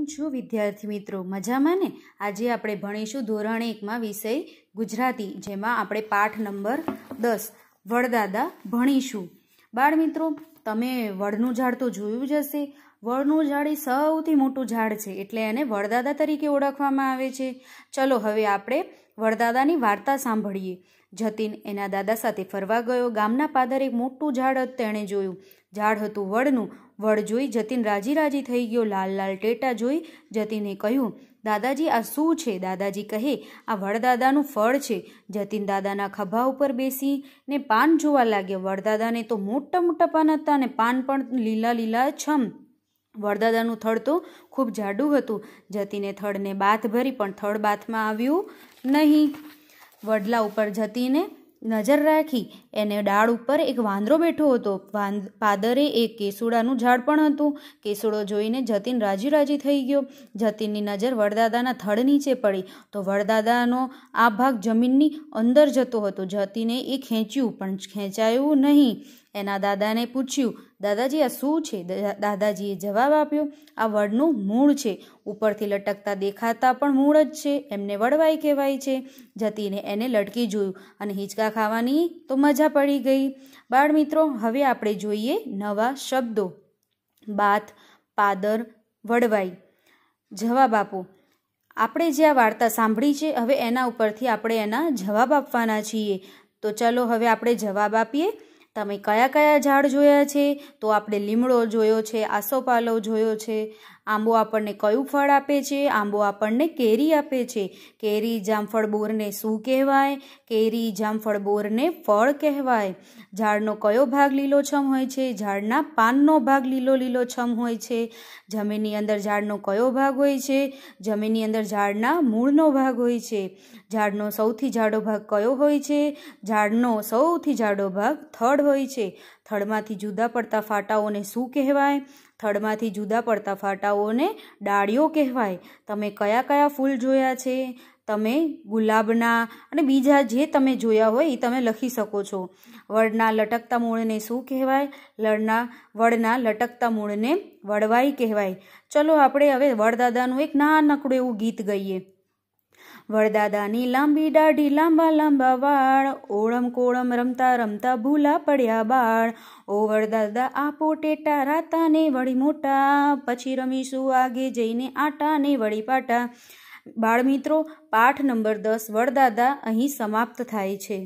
કેમ છો વિદ્યાર્થી મિત્રો મજામાં ને આજે આપણે ભણીશું ધોરણ એકમાં વિષય ગુજરાતી જેમાં આપણે પાઠ નંબર દસ વડદાદા ભણીશું બાળ મિત્રો તમે વડનું ઝાડ તો જોયું જ હશે વળનું ઝાડ એ સૌથી મોટું ઝાડ છે એટલે એને વરદાદા તરીકે ઓળખવામાં આવે છે ચલો હવે આપણે વરદાદાની વાર્તા સાંભળીએ જતીન એના દાદા સાથે ફરવા ગયો ગામના પાદર એક મોટું ઝાડ તેણે જોયું ઝાડ હતું વડનું વડ જોઈ જતીન રાજી રાજી થઈ ગયો લાલ લાલ ટેટા જોઈ જતીને કહ્યું દાદાજી આ શું છે દાદાજી કહે આ વડદાદાનું ફળ છે જતીન દાદાના ખભા ઉપર બેસીને પાન જોવા લાગ્યા વડદાદાને તો મોટા મોટા પાન હતા અને પાન પણ લીલા લીલા છમ વરદાદાનું થળ તો ખૂબ જાડું હતું જતીને થડને બાથ ભરી પણ થડ બાથમાં આવ્યું નહીં વડલા ઉપર જતીને નજર રાખી એને ડાળ ઉપર એક વાંદરો બેઠો હતો પાદરે એક કેસુડાનું ઝાડ પણ હતું કેસુડો જોઈને જતીન રાજી રાજી થઈ ગયો જતીનની નજર વડદાદાના થળ નીચે પડી તો વડદાદાનો આ ભાગ જમીનની અંદર જતો હતો જતીને એ ખેંચ્યું પણ ખેંચાયું નહીં એના દાદાને પૂછ્યું દાદાજી આ શું છે દાદાજીએ જવાબ આપ્યો આ વડનું મૂળ છે ઉપરથી લટકતા દેખાતા પણ મૂળ જ છે એમને વડવાઈ કહેવાય છે જતીને એને લટકી જોયું અને હિંચકા ખાવાની તો મજા પડી ગઈ બાળ મિત્રો હવે આપણે જોઈએ નવા શબ્દો બાથ પાદર વડવાઈ જવાબ આપો આપણે જે આ વાર્તા સાંભળી છે હવે એના ઉપરથી આપણે એના જવાબ આપવાના છીએ તો ચલો હવે આપણે જવાબ આપીએ તમે કયા કયા ઝાડ જોયા છે તો આપણે લીમડો જોયો છે આસોપાલવ જોયો છે આંબો આપણને કયું ફળ આપે છે આંબો આપણને કેરી આપે છે કેરી જામફળ બોરને શું કહેવાય કેરી જામફળ બોરને ફળ કહેવાય ઝાડનો કયો ભાગ લીલોછમ હોય છે ઝાડના પાનનો ભાગ લીલો લીલોછમ હોય છે જમીનની અંદર ઝાડનો કયો ભાગ હોય છે જમીનની અંદર ઝાડના મૂળનો ભાગ હોય છે ઝાડનો સૌથી જાડો ભાગ કયો હોય છે ઝાડનો સૌથી જાડો ભાગ થડ હોય છે થડમાંથી જુદા પડતા ફાટાઓને શું કહેવાય થડમાંથી જુદા પડતા ફાટાઓને ડાળીઓ કહેવાય તમે કયા કયા ફૂલ જોયા છે તમે ગુલાબના અને બીજા જે તમે જોયા હોય એ તમે લખી શકો છો વડના લટકતા મૂળને શું કહેવાય લડના વડના લટકતા મૂળને વડવાઈ કહેવાય ચલો આપણે હવે વડદાદાનું એક નાનકડું એવું ગીત ગાઈએ વડદાદાની લાંબી દાઢી લાંબા લાંબા વાળ ઓળમ કોળમ રમતા રમતા ભૂલા પડ્યા બાળ ઓ વડદાદા આ પોટેટા રાતાને વળી મોટા પછી રમીશું આગે જઈને આટાને વળી પાટા બાળમિત્રો પાઠ નંબર દસ વડદાદા અહીં સમાપ્ત થાય છે